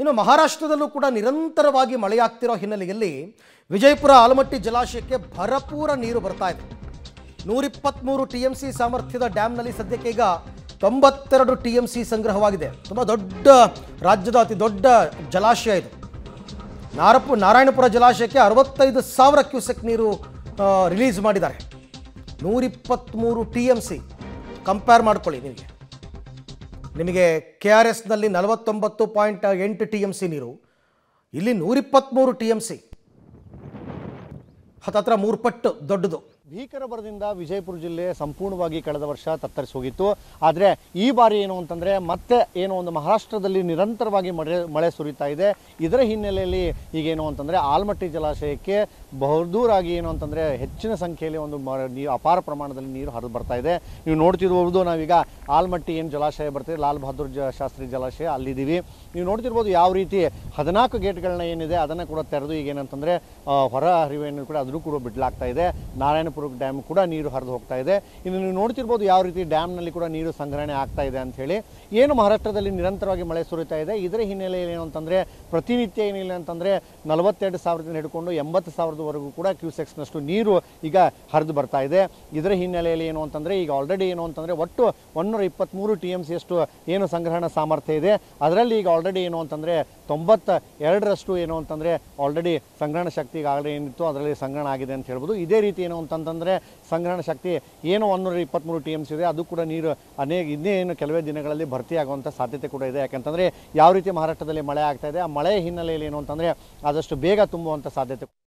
ಇನ್ನು ಮಹಾರಾಷ್ಟ್ರದಲ್ಲೂ ಕೂಡ ನಿರಂತರವಾಗಿ ಮಳೆಯಾಗ್ತಿರೋ ಹಿನ್ನೆಲೆಯಲ್ಲಿ ವಿಜಯಪುರ ಆಲಮಟ್ಟಿ ಜಲಾಶಯಕ್ಕೆ ಭರಪೂರ ನೀರು ಬರ್ತಾ ಇದೆ ನೂರಿಪ್ಪತ್ತ್ಮೂರು ಟಿ ಎಂ ಸಿ ಸಾಮರ್ಥ್ಯದ ಡ್ಯಾಮ್ನಲ್ಲಿ ಸದ್ಯಕ್ಕೆ ಈಗ ತೊಂಬತ್ತೆರಡು ಟಿ ಎಂ ಸಿ ಸಂಗ್ರಹವಾಗಿದೆ ತುಂಬ ದೊಡ್ಡ ರಾಜ್ಯದ ಅತಿ ದೊಡ್ಡ ಜಲಾಶಯ ಇದು ನಾರಪು ನಾರಾಯಣಪುರ ಜಲಾಶಯಕ್ಕೆ ಅರವತ್ತೈದು ಸಾವಿರ ಕ್ಯೂಸೆಕ್ ನೀರು ರಿಲೀಸ್ ಮಾಡಿದ್ದಾರೆ ನೂರಿಪ್ಪತ್ತ್ಮೂರು ಟಿ ಎಂ ಸಿ ಕಂಪೇರ್ ಮಾಡ್ಕೊಳ್ಳಿ ನಿಮಗೆ ನಿಮಗೆ ಕೆ ಆರ್ ಎಸ್ನಲ್ಲಿ ನಲವತ್ತೊಂಬತ್ತು ಪಾಯಿಂಟ್ ಎಂಟು ಟಿ ಎಮ್ ಸಿ ನೀರು ಇಲ್ಲಿ ನೂರಿಪ್ಪತ್ತ್ಮೂರು ಟಿ ಎಮ್ ಸಿ ಹತ್ತತ್ರ ಮೂರು ಪಟ್ಟು ದೊಡ್ಡದು ಭೀಕರ ಬರದಿಂದ ವಿಜಯಪುರ ಜಿಲ್ಲೆ ಸಂಪೂರ್ಣವಾಗಿ ಕಳೆದ ವರ್ಷ ತತ್ತರಿಸಿ ಹೋಗಿತ್ತು ಆದರೆ ಈ ಬಾರಿ ಏನು ಅಂತಂದರೆ ಮತ್ತೆ ಏನು ಒಂದು ಮಹಾರಾಷ್ಟ್ರದಲ್ಲಿ ನಿರಂತರವಾಗಿ ಮಳೆ ಮಳೆ ಸುರಿತಾ ಇದೆ ಇದರ ಹಿನ್ನೆಲೆಯಲ್ಲಿ ಈಗೇನು ಅಂತಂದರೆ ಆಲ್ಮಟ್ಟಿ ಜಲಾಶಯಕ್ಕೆ ಬಹುದೂರಾಗಿ ಏನು ಅಂತಂದರೆ ಹೆಚ್ಚಿನ ಸಂಖ್ಯೆಯಲ್ಲಿ ಒಂದು ನೀರು ಅಪಾರ ಪ್ರಮಾಣದಲ್ಲಿ ನೀರು ಹರಿದು ಬರ್ತಾ ಇದೆ ನೀವು ನೋಡ್ತಿರ್ಬೋದು ನಾವೀಗ ಆಲ್ಮಟ್ಟಿ ಏನು ಜಲಾಶಯ ಬರ್ತೀವಿ ಲಾಲ್ ಬಹದ್ದೂರ್ ಜ ಶಾಸ್ತ್ರಿ ಜಲಾಶಯ ಅಲ್ಲಿದ್ದೀವಿ ನೀವು ನೋಡ್ತಿರ್ಬೋದು ಯಾವ ರೀತಿ ಹದಿನಾಲ್ಕು ಗೇಟ್ಗಳನ್ನ ಏನಿದೆ ಅದನ್ನು ಕೂಡ ತೆರೆದು ಈಗೇನಂತಂದರೆ ಹೊರ ಹರಿವೇನು ಕೂಡ ಅದ್ರೂ ಕೂಡ ಬಿಡಲಾಗ್ತಾ ಇದೆ ನಾರಾಯಣ ಶ್ರೀರಾಮಪುರ ಡ್ಯಾಮ್ ಕೂಡ ನೀರು ಹರಿದು ಹೋಗ್ತಾ ಇದೆ ಇನ್ನು ನೀವು ನೋಡ್ತಿರ್ಬೋದು ಯಾವ ರೀತಿ ಡ್ಯಾಮ್ನಲ್ಲಿ ಕೂಡ ನೀರು ಸಂಗ್ರಹಣೆ ಆಗ್ತಾ ಇದೆ ಅಂತ ಹೇಳಿ ಏನು ಮಹಾರಾಷ್ಟ್ರದಲ್ಲಿ ನಿರಂತರವಾಗಿ ಮಳೆ ಸುರಿತಾ ಇದೆ ಇದರ ಹಿನ್ನೆಲೆಯಲ್ಲಿ ಏನು ಅಂತಂದರೆ ಪ್ರತಿನಿತ್ಯ ಏನಿಲ್ಲ ಅಂತಂದರೆ ನಲವತ್ತೆರಡು ಸಾವಿರದಿಂದ ಹಿಡ್ಕೊಂಡು ಎಂಬತ್ತು ಸಾವಿರದವರೆಗೂ ಕೂಡ ಕ್ಯೂಸೆಕ್ಸ್ನಷ್ಟು ನೀರು ಈಗ ಹರಿದು ಬರ್ತಾ ಇದೆ ಇದರ ಹಿನ್ನೆಲೆಯಲ್ಲಿ ಏನು ಅಂತಂದರೆ ಈಗ ಆಲ್ರೆಡಿ ಏನು ಅಂತಂದರೆ ಒಟ್ಟು ಒನ್ನೂರ ಇಪ್ಪತ್ತ್ಮೂರು ಟಿ ಎಮ್ ಸಿಯಷ್ಟು ಏನು ಸಂಗ್ರಹಣ ಸಾಮರ್ಥ್ಯ ಇದೆ ಅದರಲ್ಲಿ ಈಗ ಆಲ್ರೆಡಿ ಏನು ಅಂತಂದರೆ ತೊಂಬತ್ತ ಎರಡರಷ್ಟು ಏನು ಅಂತಂದರೆ ಆಲ್ರೆಡಿ ಸಂಗ್ರಹಣ ಶಕ್ತಿ ಈಗಾಗಲೇ ಏನಿತ್ತು ಅದರಲ್ಲಿ ಸಂಗ್ರಹಣ ಆಗಿದೆ ಅಂತ ಹೇಳ್ಬೋದು ಇದೇ ರೀತಿ ಏನು ಅಂತಂದರೆ ಅಂತಂದರೆ ಸಂಗ್ರಹಣ ಶಕ್ತಿ ಏನು ಒನ್ನೂರ ಇಪ್ಪತ್ತ್ಮೂರು ಟಿ ಸಿ ಇದೆ ಅದು ಕೂಡ ನೀರು ಅನೇಕ ಇನ್ನೇನು ಕೆಲವೇ ದಿನಗಳಲ್ಲಿ ಭರ್ತಿಯಾಗುವಂಥ ಸಾಧ್ಯತೆ ಕೂಡ ಇದೆ ಯಾಕಂತಂದರೆ ಯಾವ ರೀತಿ ಮಹಾರಾಷ್ಟ್ರದಲ್ಲಿ ಮಳೆ ಆಗ್ತಾ ಇದೆ ಆ ಮಳೆ ಹಿನ್ನೆಲೆಯಲ್ಲಿ ಏನು ಅಂತಂದರೆ ಆದಷ್ಟು ಬೇಗ ತುಂಬುವಂಥ ಸಾಧ್ಯತೆ